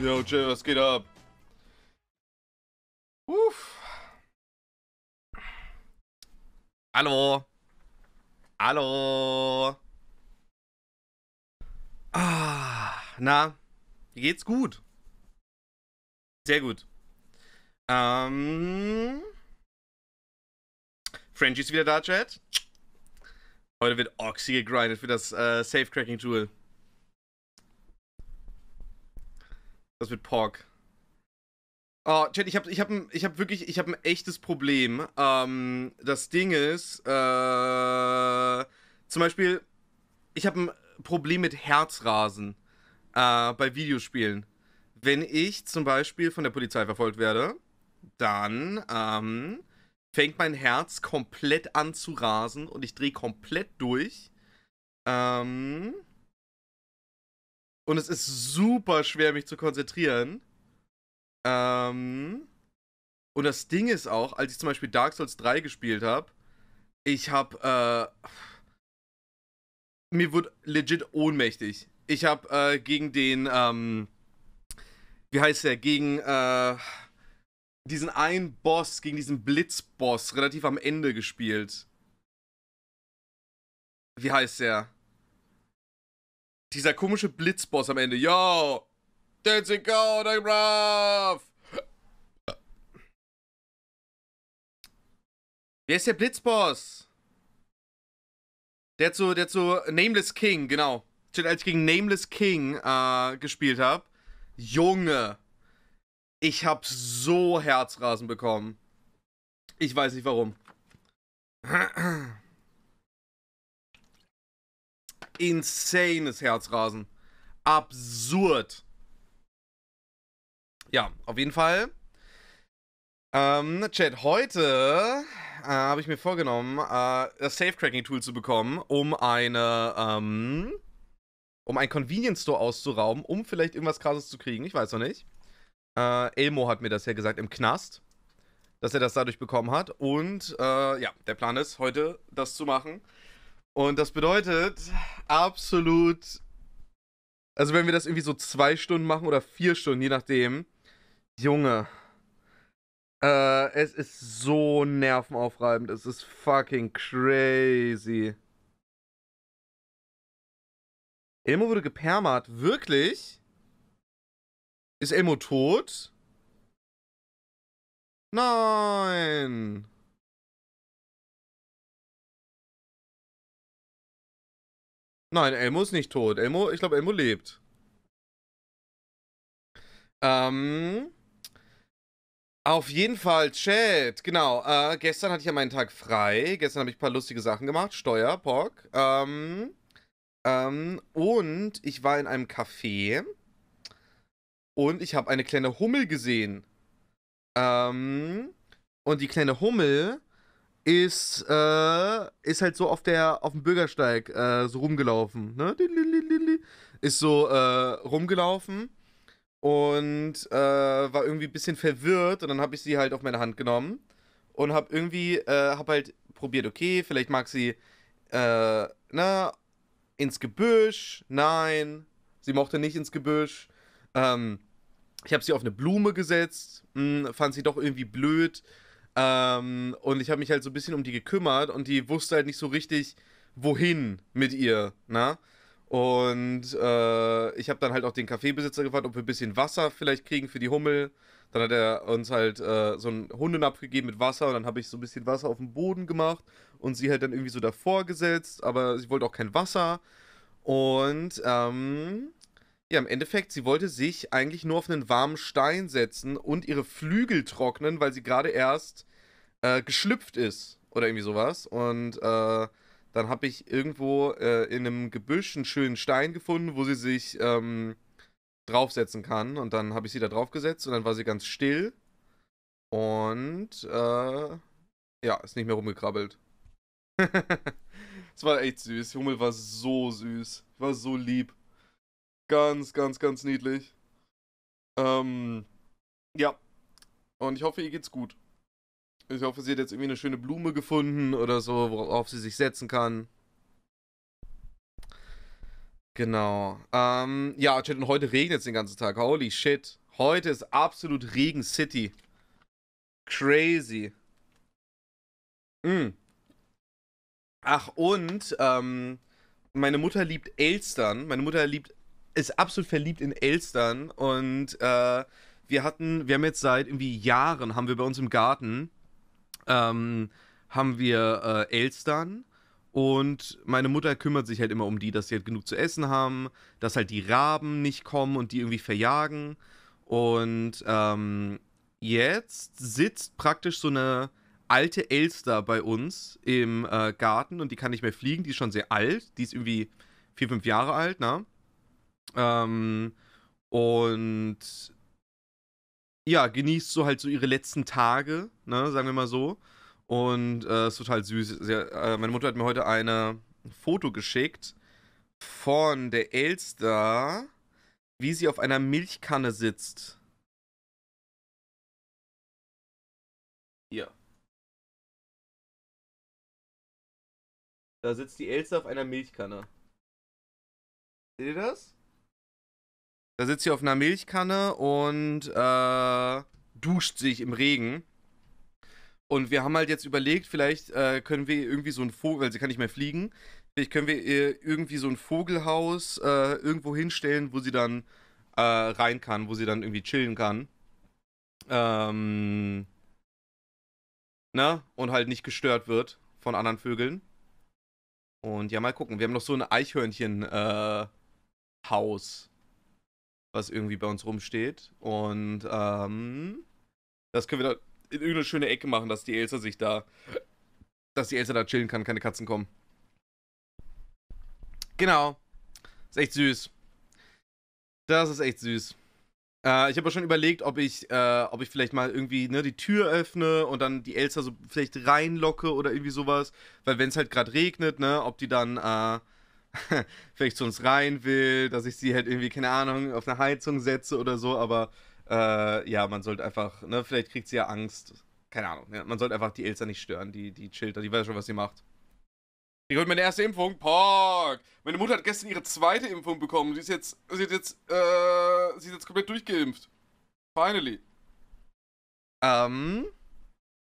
Yo, Jay, was geht ab? Uff. Hallo. Hallo. Ah, na, geht's gut? Sehr gut. Ähm, Frenchie ist wieder da, Chat. Heute wird Oxy gegrindet für das äh, Safe Cracking Tool. Das wird Pork. Oh, ah, Chat, ich habe ich hab, ich hab wirklich, ich habe ein echtes Problem. Ähm, das Ding ist, äh, zum Beispiel, ich habe ein Problem mit Herzrasen äh, bei Videospielen. Wenn ich zum Beispiel von der Polizei verfolgt werde, dann ähm, fängt mein Herz komplett an zu rasen und ich drehe komplett durch. Ähm und es ist super schwer, mich zu konzentrieren. Ähm und das Ding ist auch, als ich zum Beispiel Dark Souls 3 gespielt habe, ich habe... Äh mir wurde legit ohnmächtig. Ich habe äh, gegen den... Ähm wie heißt der? Gegen... Äh diesen einen Boss, gegen diesen Blitzboss relativ am Ende gespielt. Wie heißt der? Dieser komische Blitzboss am Ende. Yo! Dancing rough! Wer ist der Blitzboss? Der zu, der zu Nameless King, genau. Als ich gegen Nameless King äh, gespielt habe. Junge! Ich habe so Herzrasen bekommen. Ich weiß nicht warum. Insanes Herzrasen. Absurd. Ja, auf jeden Fall. Ähm, Chat, heute äh, habe ich mir vorgenommen, äh, das Safe-Cracking-Tool zu bekommen, um eine, ähm, um einen Convenience-Store auszurauben, um vielleicht irgendwas krasses zu kriegen. Ich weiß noch nicht. Äh, Elmo hat mir das ja gesagt im Knast, dass er das dadurch bekommen hat. Und äh, ja, der Plan ist, heute das zu machen. Und das bedeutet absolut. Also, wenn wir das irgendwie so zwei Stunden machen oder vier Stunden, je nachdem. Junge. Äh, es ist so nervenaufreibend. Es ist fucking crazy. Elmo wurde gepermat. Wirklich? Ist Elmo tot? Nein! Nein, Elmo ist nicht tot. Elmo, ich glaube, Elmo lebt. Ähm. Auf jeden Fall, Chat, genau. Äh, gestern hatte ich ja meinen Tag frei. Gestern habe ich ein paar lustige Sachen gemacht. Steuer, Pock. Ähm, ähm, und ich war in einem Café. Und ich habe eine kleine Hummel gesehen. Ähm, und die kleine Hummel ist, äh, ist halt so auf der, auf dem Bürgersteig äh, so rumgelaufen. Ne? Ist so äh, rumgelaufen und äh, war irgendwie ein bisschen verwirrt und dann habe ich sie halt auf meine Hand genommen und habe irgendwie, äh, habe halt probiert, okay, vielleicht mag sie, äh, na, ins Gebüsch, nein, sie mochte nicht ins Gebüsch ähm, ich habe sie auf eine Blume gesetzt, mh, hm, fand sie doch irgendwie blöd. Ähm, und ich habe mich halt so ein bisschen um die gekümmert und die wusste halt nicht so richtig, wohin mit ihr, na? Ne? Und äh, ich habe dann halt auch den Kaffeebesitzer gefragt, ob wir ein bisschen Wasser vielleicht kriegen für die Hummel. Dann hat er uns halt äh, so einen Hundenapf gegeben mit Wasser und dann habe ich so ein bisschen Wasser auf den Boden gemacht und sie halt dann irgendwie so davor gesetzt, aber sie wollte auch kein Wasser. Und ähm, ja, im Endeffekt, sie wollte sich eigentlich nur auf einen warmen Stein setzen und ihre Flügel trocknen, weil sie gerade erst äh, geschlüpft ist oder irgendwie sowas. Und äh, dann habe ich irgendwo äh, in einem Gebüsch einen schönen Stein gefunden, wo sie sich ähm, draufsetzen kann. Und dann habe ich sie da draufgesetzt und dann war sie ganz still. Und äh, ja, ist nicht mehr rumgekrabbelt. Es war echt süß. Hummel war so süß. War so lieb. Ganz, ganz, ganz niedlich. Ähm, ja. Und ich hoffe, ihr geht's gut. Ich hoffe, sie hat jetzt irgendwie eine schöne Blume gefunden oder so, worauf sie sich setzen kann. Genau. Ähm, ja, Chat, und heute regnet es den ganzen Tag. Holy shit. Heute ist absolut Regen City. Crazy. Mm. Ach, und ähm, meine Mutter liebt Elstern. Meine Mutter liebt ist absolut verliebt in Elstern und äh, wir hatten, wir haben jetzt seit irgendwie Jahren, haben wir bei uns im Garten, ähm, haben wir äh, Elstern und meine Mutter kümmert sich halt immer um die, dass sie halt genug zu essen haben, dass halt die Raben nicht kommen und die irgendwie verjagen. Und ähm, jetzt sitzt praktisch so eine alte Elster bei uns im äh, Garten und die kann nicht mehr fliegen, die ist schon sehr alt, die ist irgendwie vier, fünf Jahre alt, ne? Ähm, und ja, genießt so halt so ihre letzten Tage, ne, sagen wir mal so. Und äh, ist halt total süß. Sie, äh, meine Mutter hat mir heute eine, ein Foto geschickt von der Elster, wie sie auf einer Milchkanne sitzt. Hier. Da sitzt die Elster auf einer Milchkanne. Seht ihr das? Da sitzt sie auf einer Milchkanne und äh, duscht sich im Regen. Und wir haben halt jetzt überlegt, vielleicht äh, können wir irgendwie so ein Vogel, weil sie kann nicht mehr fliegen, vielleicht können wir ihr irgendwie so ein Vogelhaus äh, irgendwo hinstellen, wo sie dann äh, rein kann, wo sie dann irgendwie chillen kann. Ähm, ne? Und halt nicht gestört wird von anderen Vögeln. Und ja, mal gucken. Wir haben noch so ein Eichhörnchen-Haus. Äh, was irgendwie bei uns rumsteht. Und ähm, das können wir da in irgendeine schöne Ecke machen, dass die Elsa sich da, dass die Elsa da chillen kann, keine Katzen kommen. Genau. Ist echt süß. Das ist echt süß. Äh, ich habe schon überlegt, ob ich, äh, ob ich vielleicht mal irgendwie ne, die Tür öffne und dann die Elsa so vielleicht reinlocke oder irgendwie sowas. Weil wenn es halt gerade regnet, ne, ob die dann, äh, vielleicht zu uns rein will, dass ich sie halt irgendwie, keine Ahnung, auf eine Heizung setze oder so, aber äh, ja, man sollte einfach, ne, vielleicht kriegt sie ja Angst. Keine Ahnung, ja, man sollte einfach die Elsa nicht stören, die, die chillt, da, die weiß schon, was sie macht. Ich holt meine erste Impfung. Park. Meine Mutter hat gestern ihre zweite Impfung bekommen. Sie ist jetzt, sie ist jetzt, äh, sie ist jetzt komplett durchgeimpft. Finally. Ähm.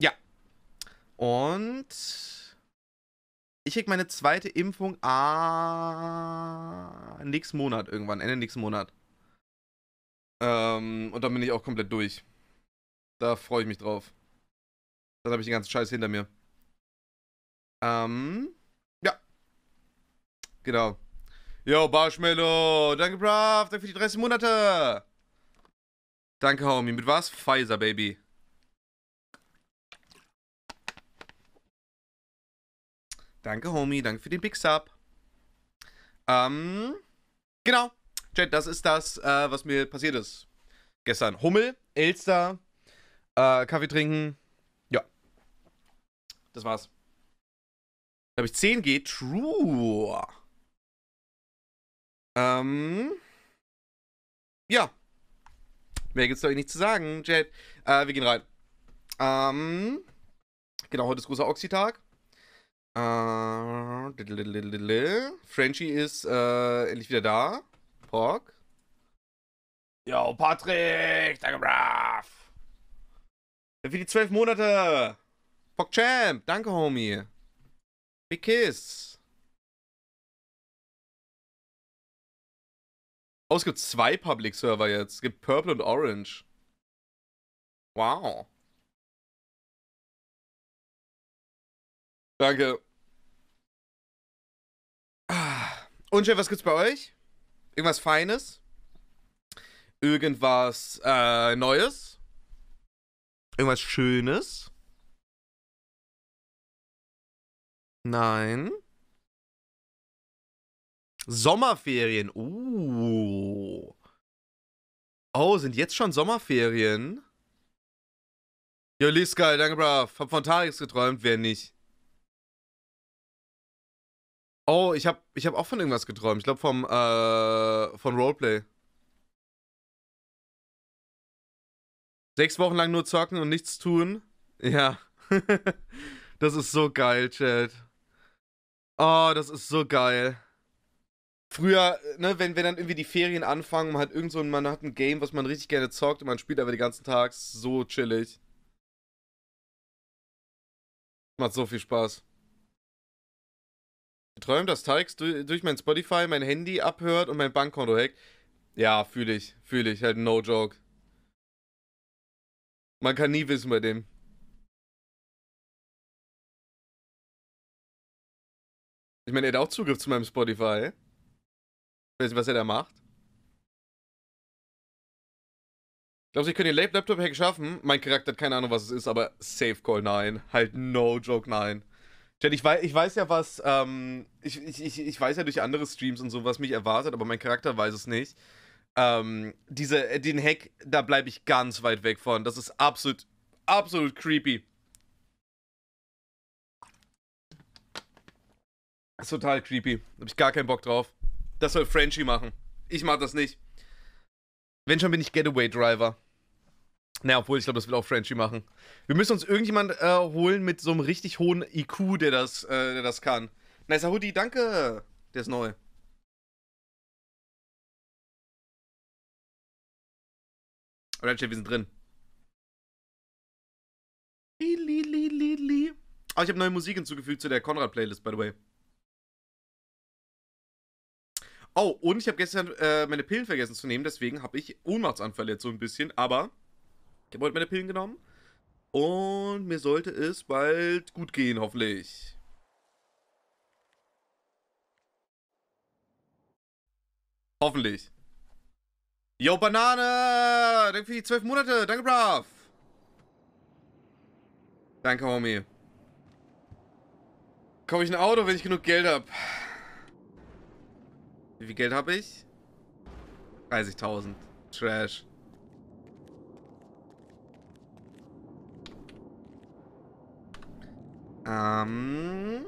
Ja. Und ich krieg meine zweite Impfung ah, nächsten Monat irgendwann, Ende nächsten Monat. Ähm, und dann bin ich auch komplett durch. Da freue ich mich drauf. Dann habe ich den ganzen Scheiß hinter mir. Ähm, ja. Genau. Yo, Marshmallow, danke, Brav, danke für die 30 Monate. Danke, Homie. Mit was? Pfizer, Baby. Danke, Homie. Danke für den Big Sub. Ähm, genau. Chat, das ist das, äh, was mir passiert ist. Gestern Hummel, Elster, äh, Kaffee trinken. Ja. Das war's. Da habe ich 10 G. True. Ähm. Ja. Mehr gibt's euch nicht zu sagen, Chat. Äh, wir gehen rein. Ähm. Genau, heute ist großer Oxy-Tag. Äh, Frenchie ist äh, endlich wieder da. Pork. Yo, Patrick! Danke, brav! Äh, für die zwölf Monate! PogChamp! Danke, Homie! Big Kiss! Oh, es gibt zwei Public Server jetzt. Es gibt Purple und Orange. Wow. Danke. Und Chef, was gibt's bei euch? Irgendwas Feines? Irgendwas äh, Neues? Irgendwas Schönes? Nein. Sommerferien. Uh. Oh, sind jetzt schon Sommerferien? Jo, Liskai, danke, brav. Hab von Tarix geträumt, wer nicht? Oh, ich habe ich hab auch von irgendwas geträumt. Ich glaube vom äh, von Roleplay. Sechs Wochen lang nur zocken und nichts tun. Ja. das ist so geil, Chat. Oh, das ist so geil. Früher, ne, wenn, wenn dann irgendwie die Ferien anfangen, man hat irgend so ein, man hat ein Game, was man richtig gerne zockt und man spielt aber den ganzen Tag so chillig. Macht so viel Spaß träumt, dass Tarek durch mein Spotify mein Handy abhört und mein Bankkonto hackt. Ja, fühle ich, fühle ich, halt no joke. Man kann nie wissen bei dem. Ich meine, er hat auch Zugriff zu meinem Spotify. Ich weiß nicht, was er da macht. Glaubst du, ich könnte den Laptop-Hack schaffen? Mein Charakter hat keine Ahnung, was es ist, aber Safe Call nein. Halt no joke nein. Denn ich weiß, ich weiß ja, was, ähm, ich, ich, ich weiß ja durch andere Streams und so, was mich erwartet, aber mein Charakter weiß es nicht. Ähm, diese, äh, den Hack, da bleibe ich ganz weit weg von. Das ist absolut, absolut creepy. Das ist total creepy. Da habe ich gar keinen Bock drauf. Das soll Frenchie machen. Ich mag das nicht. Wenn schon bin ich Getaway Driver. Naja, obwohl, ich glaube, das will auch Frenchie machen. Wir müssen uns irgendjemand äh, holen mit so einem richtig hohen IQ, der das, äh, der das kann. Nice Hoodie, danke. Der ist neu. Alright, wir sind drin. Li, li, li, Ah, ich habe neue Musik hinzugefügt zu der Konrad-Playlist, by the way. Oh, und ich habe gestern äh, meine Pillen vergessen zu nehmen, deswegen habe ich Ohnmachtsanfälle jetzt so ein bisschen, aber ich habe heute meine Pillen genommen. Und mir sollte es bald gut gehen, hoffentlich. Hoffentlich. Yo, Banane! Danke für die zwölf Monate. Danke, Brav. Danke, Homie. Komme ich ein Auto, wenn ich genug Geld habe? Wie viel Geld habe ich? 30.000. Trash. Um.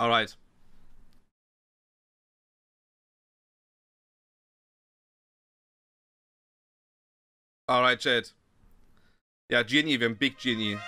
All right. All right, Jed. Yeah, Genie, even Big Genie.